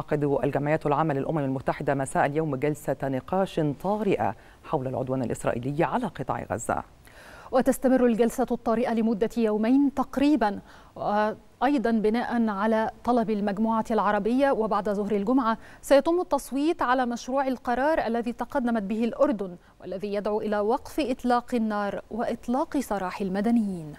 تعقد الجمعية العامة للأمم المتحدة مساء اليوم جلسة نقاش طارئة حول العدوان الإسرائيلي على قطاع غزة وتستمر الجلسة الطارئة لمدة يومين تقريبا أيضا بناء على طلب المجموعة العربية وبعد ظهر الجمعة سيتم التصويت على مشروع القرار الذي تقدمت به الأردن والذي يدعو إلى وقف إطلاق النار وإطلاق سراح المدنيين